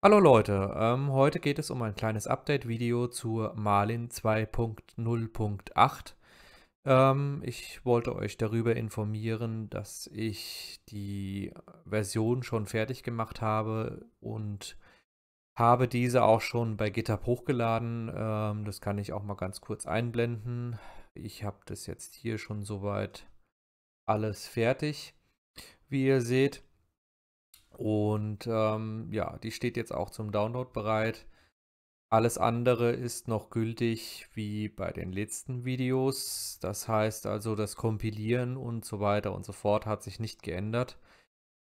Hallo Leute, ähm, heute geht es um ein kleines Update-Video zur Marlin 2.0.8. Ähm, ich wollte euch darüber informieren, dass ich die Version schon fertig gemacht habe und habe diese auch schon bei GitHub hochgeladen. Ähm, das kann ich auch mal ganz kurz einblenden. Ich habe das jetzt hier schon soweit alles fertig, wie ihr seht. Und ähm, ja, die steht jetzt auch zum Download bereit. Alles andere ist noch gültig wie bei den letzten Videos. Das heißt also, das Kompilieren und so weiter und so fort hat sich nicht geändert.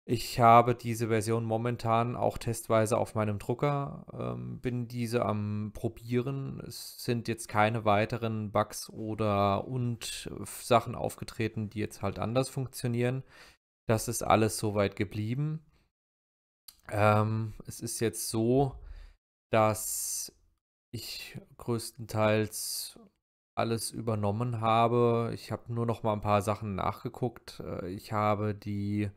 Ich habe diese Version momentan auch testweise auf meinem Drucker, ähm, bin diese am Probieren. Es sind jetzt keine weiteren Bugs oder und Sachen aufgetreten, die jetzt halt anders funktionieren. Das ist alles soweit geblieben. Ähm, es ist jetzt so, dass ich größtenteils alles übernommen habe. Ich habe nur noch mal ein paar Sachen nachgeguckt. Äh, ich habe die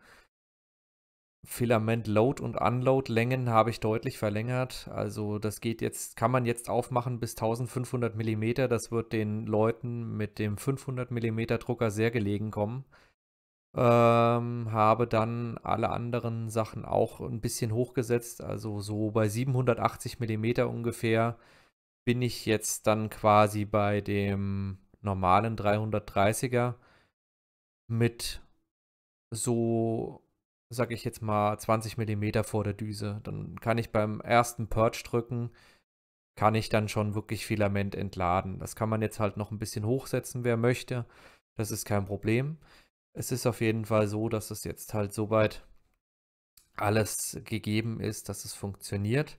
Filament Load und Unload Längen habe ich deutlich verlängert. Also das geht jetzt, kann man jetzt aufmachen bis 1500 mm. Das wird den Leuten mit dem 500 mm Drucker sehr gelegen kommen. Ähm, habe dann alle anderen Sachen auch ein bisschen hochgesetzt. Also so bei 780 mm ungefähr bin ich jetzt dann quasi bei dem normalen 330er mit so, sag ich jetzt mal, 20 mm vor der Düse. Dann kann ich beim ersten Perch drücken, kann ich dann schon wirklich Filament entladen. Das kann man jetzt halt noch ein bisschen hochsetzen, wer möchte. Das ist kein Problem es ist auf jeden Fall so, dass es jetzt halt soweit alles gegeben ist, dass es funktioniert.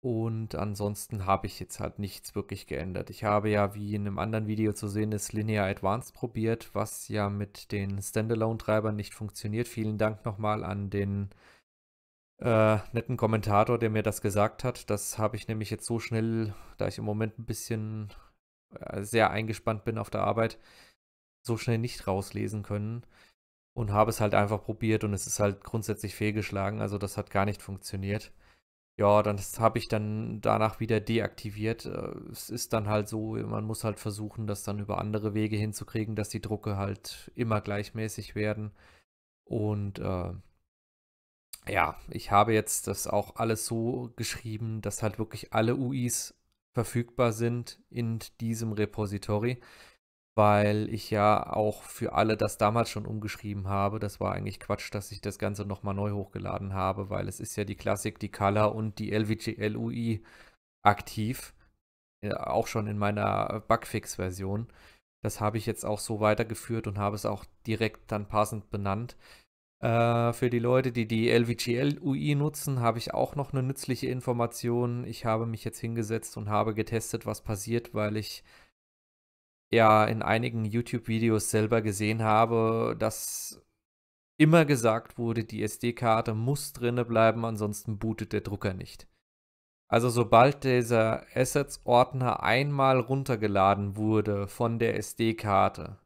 Und ansonsten habe ich jetzt halt nichts wirklich geändert. Ich habe ja, wie in einem anderen Video zu sehen ist, Linear Advanced probiert, was ja mit den Standalone-Treibern nicht funktioniert. Vielen Dank nochmal an den äh, netten Kommentator, der mir das gesagt hat. Das habe ich nämlich jetzt so schnell, da ich im Moment ein bisschen äh, sehr eingespannt bin auf der Arbeit, so schnell nicht rauslesen können und habe es halt einfach probiert und es ist halt grundsätzlich fehlgeschlagen. Also das hat gar nicht funktioniert. Ja, dann habe ich dann danach wieder deaktiviert. Äh, es ist dann halt so, man muss halt versuchen, das dann über andere Wege hinzukriegen, dass die Drucke halt immer gleichmäßig werden. Und äh, ja, ich habe jetzt das auch alles so geschrieben, dass halt wirklich alle UIs verfügbar sind in diesem Repository weil ich ja auch für alle das damals schon umgeschrieben habe. Das war eigentlich Quatsch, dass ich das Ganze nochmal neu hochgeladen habe, weil es ist ja die Klassik, die Color und die LVGLUI aktiv. Ja, auch schon in meiner äh, Bugfix-Version. Das habe ich jetzt auch so weitergeführt und habe es auch direkt dann passend benannt. Äh, für die Leute, die die LVGL-UI nutzen, habe ich auch noch eine nützliche Information. Ich habe mich jetzt hingesetzt und habe getestet, was passiert, weil ich ja in einigen YouTube-Videos selber gesehen habe, dass immer gesagt wurde, die SD-Karte muss drinne bleiben, ansonsten bootet der Drucker nicht. Also sobald dieser Assets-Ordner einmal runtergeladen wurde von der SD-Karte,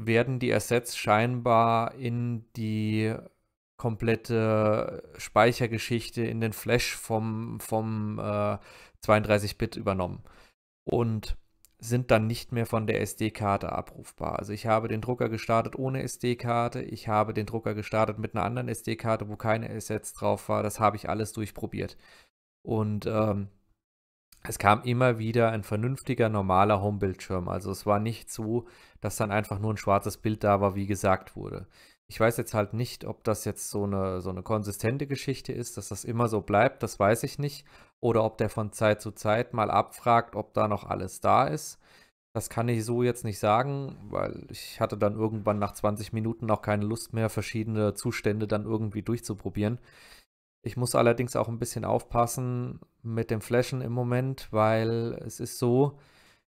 werden die Assets scheinbar in die komplette Speichergeschichte, in den Flash vom, vom äh, 32-Bit übernommen. Und sind dann nicht mehr von der SD-Karte abrufbar. Also ich habe den Drucker gestartet ohne SD-Karte, ich habe den Drucker gestartet mit einer anderen SD-Karte, wo keine Assets drauf war. Das habe ich alles durchprobiert. Und ähm, es kam immer wieder ein vernünftiger, normaler Homebildschirm. Also es war nicht so, dass dann einfach nur ein schwarzes Bild da war, wie gesagt wurde. Ich weiß jetzt halt nicht, ob das jetzt so eine, so eine konsistente Geschichte ist, dass das immer so bleibt, das weiß ich nicht. Oder ob der von Zeit zu Zeit mal abfragt, ob da noch alles da ist. Das kann ich so jetzt nicht sagen, weil ich hatte dann irgendwann nach 20 Minuten auch keine Lust mehr, verschiedene Zustände dann irgendwie durchzuprobieren. Ich muss allerdings auch ein bisschen aufpassen mit dem Flashen im Moment, weil es ist so,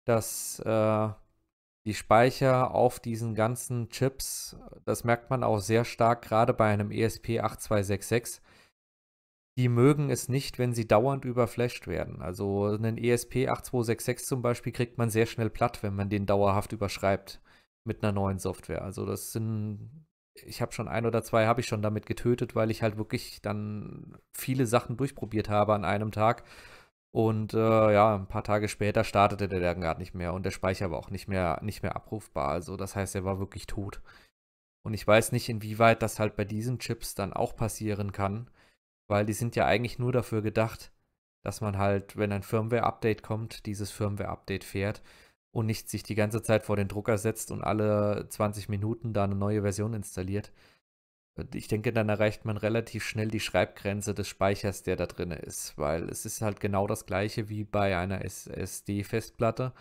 dass äh, die Speicher auf diesen ganzen Chips, das merkt man auch sehr stark, gerade bei einem ESP8266, die mögen es nicht, wenn sie dauernd überflasht werden. Also einen ESP8266 zum Beispiel kriegt man sehr schnell platt, wenn man den dauerhaft überschreibt mit einer neuen Software. Also das sind, ich habe schon ein oder zwei, habe ich schon damit getötet, weil ich halt wirklich dann viele Sachen durchprobiert habe an einem Tag und äh, ja, ein paar Tage später startete der Lernguard nicht mehr und der Speicher war auch nicht mehr, nicht mehr abrufbar. Also das heißt, er war wirklich tot. Und ich weiß nicht, inwieweit das halt bei diesen Chips dann auch passieren kann, weil die sind ja eigentlich nur dafür gedacht, dass man halt, wenn ein Firmware-Update kommt, dieses Firmware-Update fährt und nicht sich die ganze Zeit vor den Drucker setzt und alle 20 Minuten da eine neue Version installiert ich denke, dann erreicht man relativ schnell die Schreibgrenze des Speichers, der da drin ist, weil es ist halt genau das gleiche wie bei einer SSD-Festplatte.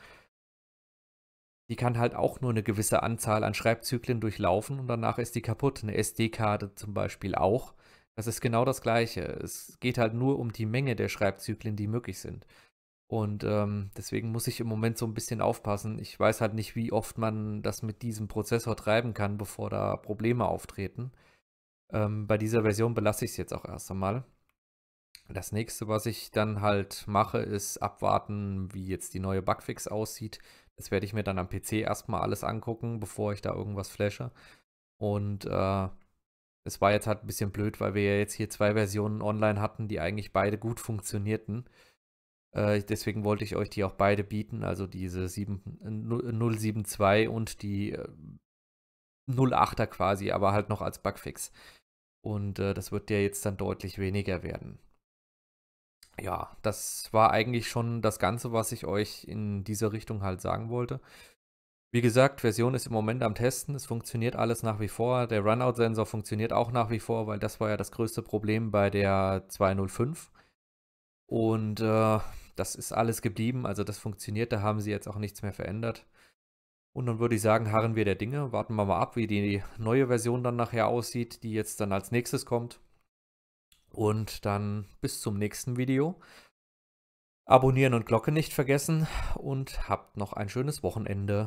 Die kann halt auch nur eine gewisse Anzahl an Schreibzyklen durchlaufen und danach ist die kaputt. Eine SD-Karte zum Beispiel auch. Das ist genau das gleiche. Es geht halt nur um die Menge der Schreibzyklen, die möglich sind. Und ähm, deswegen muss ich im Moment so ein bisschen aufpassen. Ich weiß halt nicht, wie oft man das mit diesem Prozessor treiben kann, bevor da Probleme auftreten. Ähm, bei dieser Version belasse ich es jetzt auch erst einmal. Das nächste, was ich dann halt mache, ist abwarten, wie jetzt die neue Bugfix aussieht. Das werde ich mir dann am PC erstmal alles angucken, bevor ich da irgendwas flashe. Und äh, es war jetzt halt ein bisschen blöd, weil wir ja jetzt hier zwei Versionen online hatten, die eigentlich beide gut funktionierten. Äh, deswegen wollte ich euch die auch beide bieten, also diese 7, 072 äh, und die äh, 08er quasi, aber halt noch als Bugfix. Und äh, das wird ja jetzt dann deutlich weniger werden. Ja, das war eigentlich schon das Ganze, was ich euch in dieser Richtung halt sagen wollte. Wie gesagt, Version ist im Moment am Testen, es funktioniert alles nach wie vor. Der Runout-Sensor funktioniert auch nach wie vor, weil das war ja das größte Problem bei der 205. Und äh, das ist alles geblieben, also das funktioniert, da haben sie jetzt auch nichts mehr verändert. Und dann würde ich sagen, harren wir der Dinge, warten wir mal ab, wie die neue Version dann nachher aussieht, die jetzt dann als nächstes kommt. Und dann bis zum nächsten Video. Abonnieren und Glocke nicht vergessen und habt noch ein schönes Wochenende.